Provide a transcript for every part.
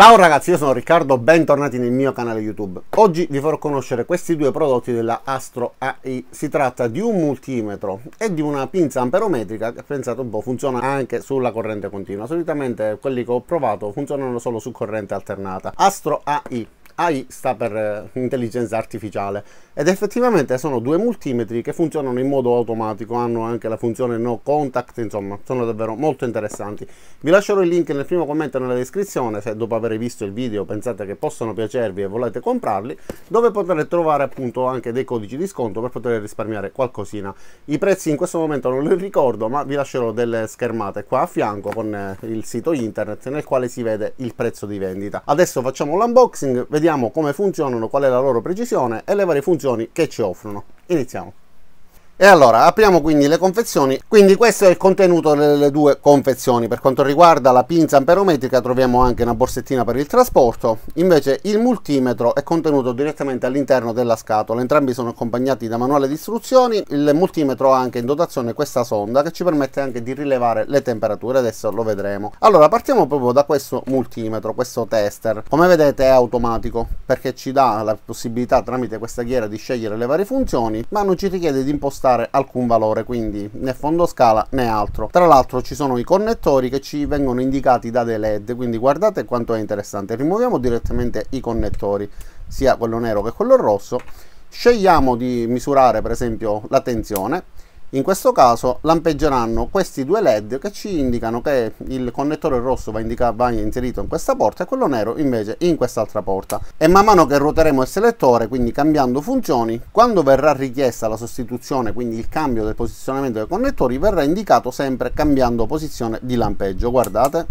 Ciao ragazzi, io sono Riccardo, bentornati nel mio canale YouTube. Oggi vi farò conoscere questi due prodotti della Astro AI. Si tratta di un multimetro e di una pinza amperometrica che pensate un po' funziona anche sulla corrente continua. Solitamente quelli che ho provato funzionano solo su corrente alternata. Astro AI AI sta per eh, intelligenza artificiale ed effettivamente sono due multimetri che funzionano in modo automatico, hanno anche la funzione no contact, insomma sono davvero molto interessanti. Vi lascerò il link nel primo commento nella descrizione se dopo aver visto il video pensate che possano piacervi e volete comprarli, dove potrete trovare appunto anche dei codici di sconto per poter risparmiare qualcosina. I prezzi in questo momento non li ricordo ma vi lascerò delle schermate qua a fianco con eh, il sito internet nel quale si vede il prezzo di vendita. Adesso facciamo l'unboxing, vediamo vediamo come funzionano, qual è la loro precisione e le varie funzioni che ci offrono. Iniziamo! E allora apriamo quindi le confezioni, quindi questo è il contenuto delle due confezioni, per quanto riguarda la pinza amperometrica troviamo anche una borsettina per il trasporto, invece il multimetro è contenuto direttamente all'interno della scatola, entrambi sono accompagnati da manuale di istruzioni, il multimetro ha anche in dotazione questa sonda che ci permette anche di rilevare le temperature, adesso lo vedremo. Allora partiamo proprio da questo multimetro, questo tester, come vedete è automatico perché ci dà la possibilità tramite questa ghiera di scegliere le varie funzioni ma non ci richiede di impostare portare alcun valore quindi né fondo scala né altro tra l'altro ci sono i connettori che ci vengono indicati da dei led quindi guardate quanto è interessante rimuoviamo direttamente i connettori sia quello nero che quello rosso scegliamo di misurare per esempio la tensione in questo caso lampeggeranno questi due LED che ci indicano che il connettore rosso va, indica, va inserito in questa porta e quello nero invece in quest'altra porta. E man mano che ruoteremo il selettore, quindi cambiando funzioni, quando verrà richiesta la sostituzione, quindi il cambio del posizionamento dei connettori, verrà indicato sempre cambiando posizione di lampeggio. Guardate.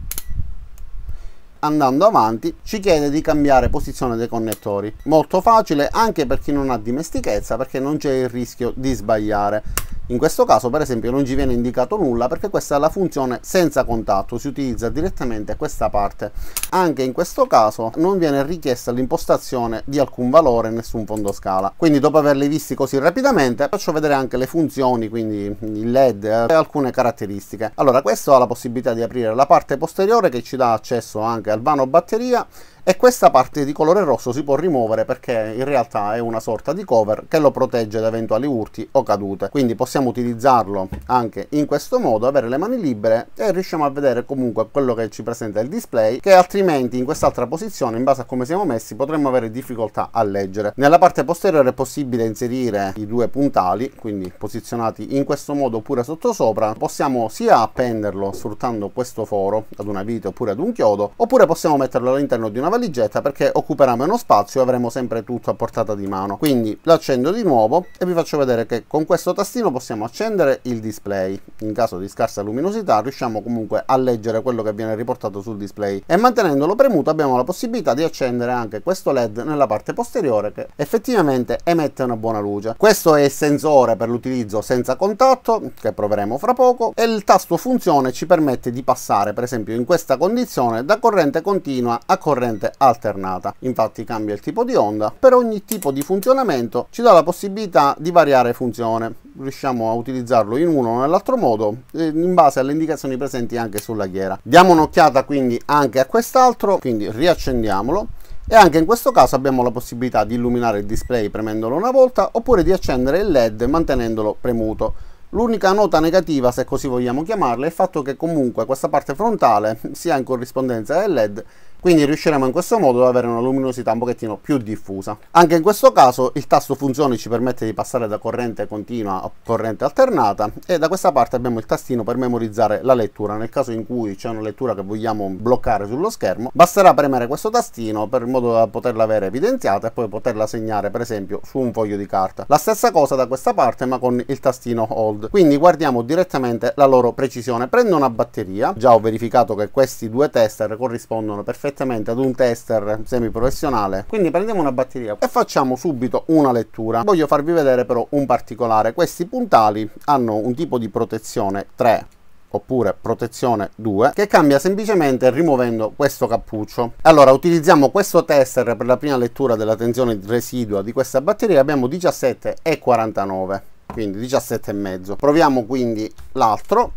Andando avanti ci chiede di cambiare posizione dei connettori. Molto facile anche per chi non ha dimestichezza perché non c'è il rischio di sbagliare. In questo caso per esempio non ci viene indicato nulla perché questa è la funzione senza contatto, si utilizza direttamente questa parte. Anche in questo caso non viene richiesta l'impostazione di alcun valore, nessun fondo scala. Quindi dopo averli visti così rapidamente faccio vedere anche le funzioni, quindi il led eh, e alcune caratteristiche. Allora questo ha la possibilità di aprire la parte posteriore che ci dà accesso anche al vano batteria e questa parte di colore rosso si può rimuovere perché in realtà è una sorta di cover che lo protegge da eventuali urti o cadute quindi possiamo utilizzarlo anche in questo modo avere le mani libere e riusciamo a vedere comunque quello che ci presenta il display che altrimenti in quest'altra posizione in base a come siamo messi potremmo avere difficoltà a leggere nella parte posteriore è possibile inserire i due puntali quindi posizionati in questo modo oppure sotto sopra possiamo sia appenderlo sfruttando questo foro ad una vite oppure ad un chiodo oppure possiamo metterlo all'interno di una valigetta perché occuperà meno spazio e avremo sempre tutto a portata di mano. Quindi l'accendo di nuovo e vi faccio vedere che con questo tastino possiamo accendere il display. In caso di scarsa luminosità riusciamo comunque a leggere quello che viene riportato sul display e mantenendolo premuto abbiamo la possibilità di accendere anche questo led nella parte posteriore che effettivamente emette una buona luce. Questo è il sensore per l'utilizzo senza contatto che proveremo fra poco e il tasto funzione ci permette di passare per esempio in questa condizione da corrente continua a corrente corrente alternata. Infatti cambia il tipo di onda, per ogni tipo di funzionamento ci dà la possibilità di variare funzione. Riusciamo a utilizzarlo in uno o nell'altro modo eh, in base alle indicazioni presenti anche sulla ghiera. Diamo un'occhiata quindi anche a quest'altro, quindi riaccendiamolo e anche in questo caso abbiamo la possibilità di illuminare il display premendolo una volta oppure di accendere il led mantenendolo premuto. L'unica nota negativa, se così vogliamo chiamarla, è il fatto che comunque questa parte frontale sia in corrispondenza del led quindi riusciremo in questo modo ad avere una luminosità un pochettino più diffusa. Anche in questo caso il tasto funzioni ci permette di passare da corrente continua a corrente alternata e da questa parte abbiamo il tastino per memorizzare la lettura. Nel caso in cui c'è una lettura che vogliamo bloccare sullo schermo, basterà premere questo tastino per modo da poterla avere evidenziata e poi poterla segnare per esempio su un foglio di carta. La stessa cosa da questa parte ma con il tastino hold. Quindi guardiamo direttamente la loro precisione. Prendo una batteria, già ho verificato che questi due tester corrispondono perfettamente direttamente ad un tester semiprofessionale quindi prendiamo una batteria e facciamo subito una lettura voglio farvi vedere però un particolare questi puntali hanno un tipo di protezione 3 oppure protezione 2 che cambia semplicemente rimuovendo questo cappuccio allora utilizziamo questo tester per la prima lettura della tensione residua di questa batteria abbiamo 17,49 quindi 17,5 proviamo quindi l'altro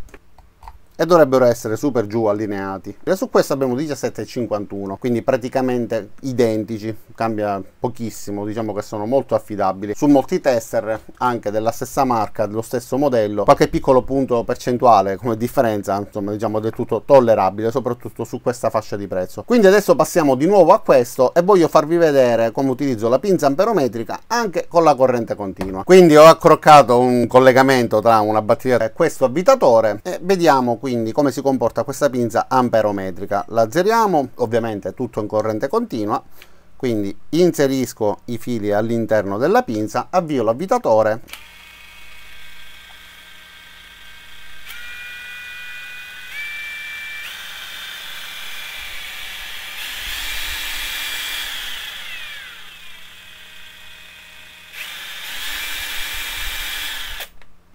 e dovrebbero essere super giù allineati. E su questo abbiamo 17,51, quindi praticamente identici, cambia pochissimo, diciamo che sono molto affidabili. Su molti tester anche della stessa marca, dello stesso modello, qualche piccolo punto percentuale come differenza, insomma diciamo del tutto tollerabile, soprattutto su questa fascia di prezzo. Quindi adesso passiamo di nuovo a questo e voglio farvi vedere come utilizzo la pinza amperometrica anche con la corrente continua. Quindi ho accroccato un collegamento tra una batteria e questo abitatore e vediamo qui quindi come si comporta questa pinza amperometrica. La azzeriamo, ovviamente tutto in corrente continua, quindi inserisco i fili all'interno della pinza, avvio l'avvitatore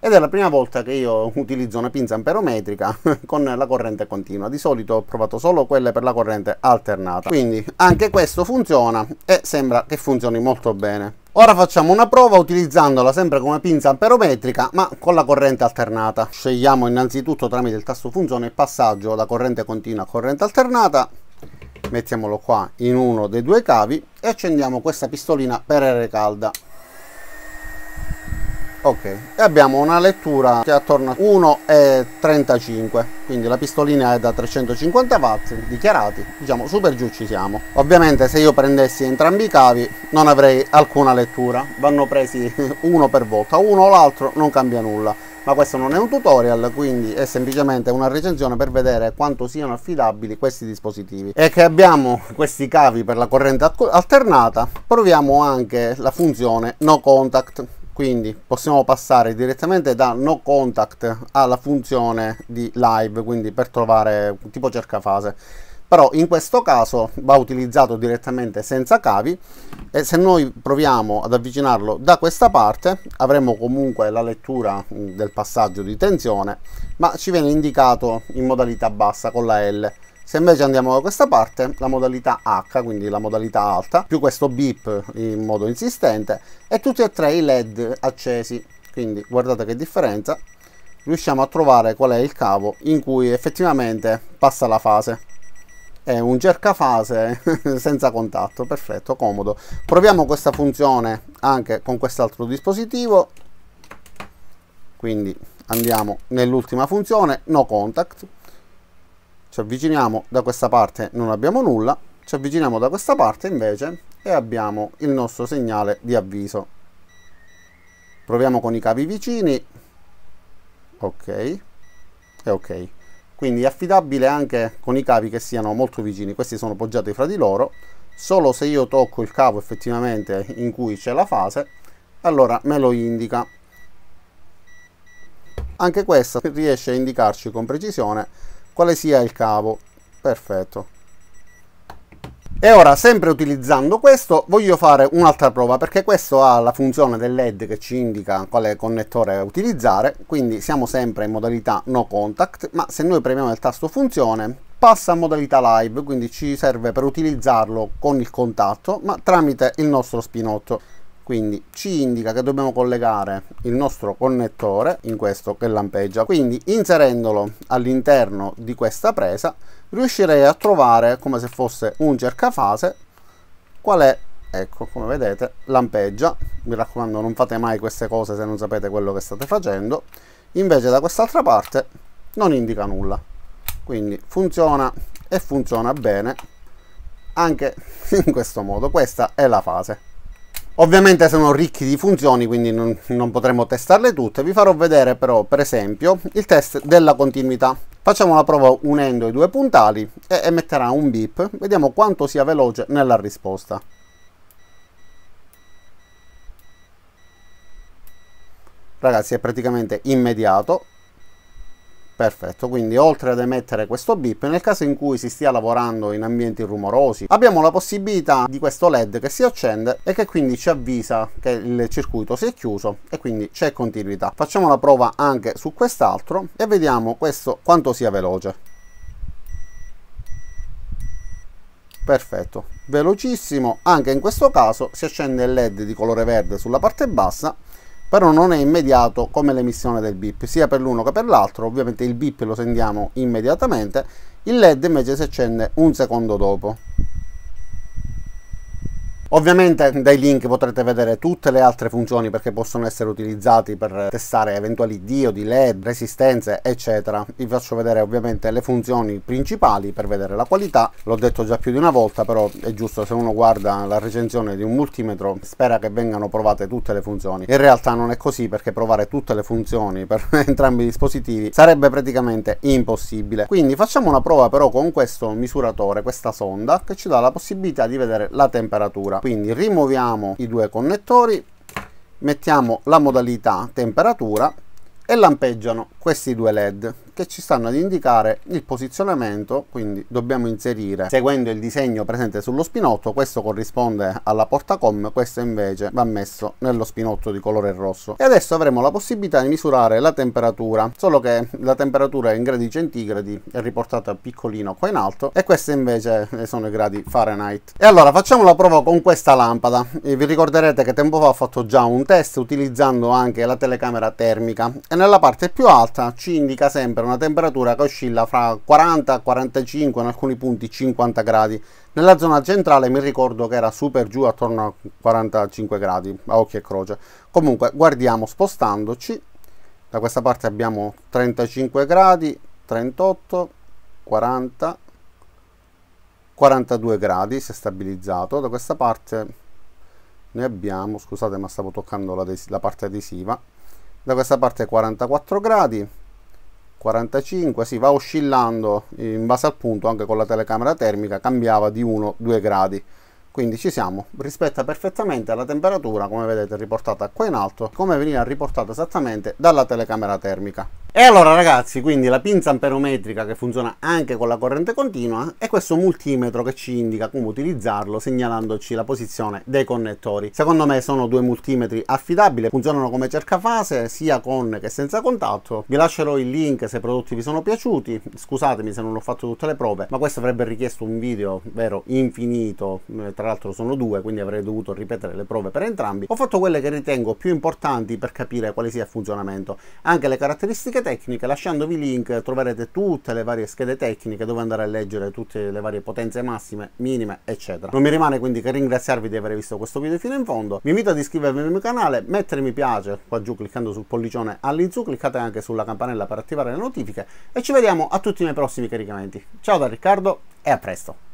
ed è la prima volta che io utilizzo una pinza amperometrica con la corrente continua di solito ho provato solo quelle per la corrente alternata quindi anche questo funziona e sembra che funzioni molto bene Ora facciamo una prova utilizzandola sempre come pinza amperometrica ma con la corrente alternata. Scegliamo innanzitutto tramite il tasto funzione il passaggio da corrente continua a corrente alternata. Mettiamolo qua in uno dei due cavi e accendiamo questa pistolina per aria calda ok e abbiamo una lettura che è attorno a 1,35 quindi la pistolina è da 350 watt dichiarati diciamo super giù ci siamo ovviamente se io prendessi entrambi i cavi non avrei alcuna lettura vanno presi uno per volta uno o l'altro non cambia nulla ma questo non è un tutorial quindi è semplicemente una recensione per vedere quanto siano affidabili questi dispositivi e che abbiamo questi cavi per la corrente alternata proviamo anche la funzione no contact quindi possiamo passare direttamente da no contact alla funzione di live quindi per trovare tipo cerca fase però in questo caso va utilizzato direttamente senza cavi e se noi proviamo ad avvicinarlo da questa parte avremo comunque la lettura mm, del passaggio di tensione ma ci viene indicato in modalità bassa con la L se invece andiamo da questa parte, la modalità H, quindi la modalità alta, più questo beep in modo insistente, e tutti e tre i LED accesi. Quindi guardate che differenza, riusciamo a trovare qual è il cavo in cui effettivamente passa la fase. È un cerca fase senza contatto, perfetto, comodo. Proviamo questa funzione anche con quest'altro dispositivo. Quindi andiamo nell'ultima funzione, no contact, ci avviciniamo da questa parte non abbiamo nulla ci avviciniamo da questa parte invece e abbiamo il nostro segnale di avviso proviamo con i cavi vicini ok e ok quindi è affidabile anche con i cavi che siano molto vicini questi sono poggiati fra di loro solo se io tocco il cavo effettivamente in cui c'è la fase allora me lo indica anche questa riesce a indicarci con precisione quale sia il cavo perfetto e ora sempre utilizzando questo voglio fare un'altra prova perché questo ha la funzione del led che ci indica quale connettore utilizzare quindi siamo sempre in modalità no contact ma se noi premiamo il tasto funzione passa a modalità live quindi ci serve per utilizzarlo con il contatto ma tramite il nostro spinotto quindi ci indica che dobbiamo collegare il nostro connettore in questo che lampeggia quindi inserendolo all'interno di questa presa riuscirei a trovare come se fosse un cercafase qual è ecco come vedete lampeggia mi raccomando non fate mai queste cose se non sapete quello che state facendo invece da quest'altra parte non indica nulla quindi funziona e funziona bene anche in questo modo questa è la fase Ovviamente sono ricchi di funzioni, quindi non, non, potremo testarle tutte. Vi farò vedere però, per esempio, il test della continuità. Facciamo la prova unendo i due puntali e emetterà un beep. Vediamo quanto sia veloce nella risposta. Ragazzi, è praticamente immediato. Perfetto, quindi oltre ad emettere questo beep, nel caso in cui si stia lavorando in ambienti rumorosi, abbiamo la possibilità di questo LED che si accende e che quindi ci avvisa che il circuito si è chiuso e quindi c'è continuità. Facciamo la prova anche su quest'altro e vediamo questo quanto sia veloce. Perfetto, velocissimo, anche in questo caso si accende il LED di colore verde sulla parte bassa però non è immediato come l'emissione del bip, sia per l'uno che per l'altro, ovviamente il bip lo sentiamo immediatamente, il led invece si accende un secondo dopo. Ovviamente dai link potrete vedere tutte le altre funzioni perché possono essere utilizzati per testare eventuali diodi, LED, resistenze eccetera. Vi faccio vedere ovviamente le funzioni principali per vedere la qualità, l'ho detto già più di una volta però è giusto se uno guarda la recensione di un multimetro spera che vengano provate tutte le funzioni. In realtà non è così perché provare tutte le funzioni per entrambi i dispositivi sarebbe praticamente impossibile. Quindi facciamo una prova però con questo misuratore, questa sonda che ci dà la possibilità di vedere la temperatura temperatura quindi rimuoviamo i due connettori mettiamo la modalità temperatura e lampeggiano questi due led che ci stanno ad indicare il posizionamento quindi dobbiamo inserire seguendo il disegno presente sullo spinotto questo corrisponde alla porta com questo invece va messo nello spinotto di colore rosso e adesso avremo la possibilità di misurare la temperatura solo che la temperatura è in gradi centigradi è riportata piccolino qua in alto e queste invece eh, sono i gradi Fahrenheit e allora facciamo la prova con questa lampada e eh, vi ricorderete che tempo fa ho fatto già un test utilizzando anche la telecamera termica e nella parte più alta carta ci indica sempre una temperatura che oscilla fra 40 e 45 in alcuni punti 50 gradi nella zona centrale mi ricordo che era super giù attorno a 45 gradi a occhio e croce comunque guardiamo spostandoci da questa parte abbiamo 35 gradi 38 40 42 gradi si è stabilizzato da questa parte ne abbiamo scusate ma stavo toccando la, la parte adesiva da questa parte 44 gradi 45 si va oscillando in base al punto anche con la telecamera termica cambiava di 1-2 gradi quindi ci siamo rispetta perfettamente la temperatura come vedete riportata qua in alto come veniva riportata esattamente dalla telecamera termica e allora ragazzi quindi la pinza amperometrica che funziona anche con la corrente continua e questo multimetro che ci indica come utilizzarlo segnalandoci la posizione dei connettori secondo me sono due multimetri affidabili funzionano come cercafase sia con che senza contatto vi lascerò il link se i prodotti vi sono piaciuti scusatemi se non ho fatto tutte le prove ma questo avrebbe richiesto un video vero infinito eh, tra l'altro sono due, quindi avrei dovuto ripetere le prove per entrambi, ho fatto quelle che ritengo più importanti per capire quale sia il funzionamento, anche le caratteristiche tecniche, lasciandovi link troverete tutte le varie schede tecniche dove andare a leggere tutte le varie potenze massime, minime, eccetera. Non mi rimane quindi che ringraziarvi di aver visto questo video fino in fondo, vi invito ad iscrivervi al mio canale, mettere mi piace qua giù cliccando sul pollicione all'insù, cliccate anche sulla campanella per attivare le notifiche e ci vediamo a tutti i miei prossimi caricamenti. Ciao da Riccardo e a presto!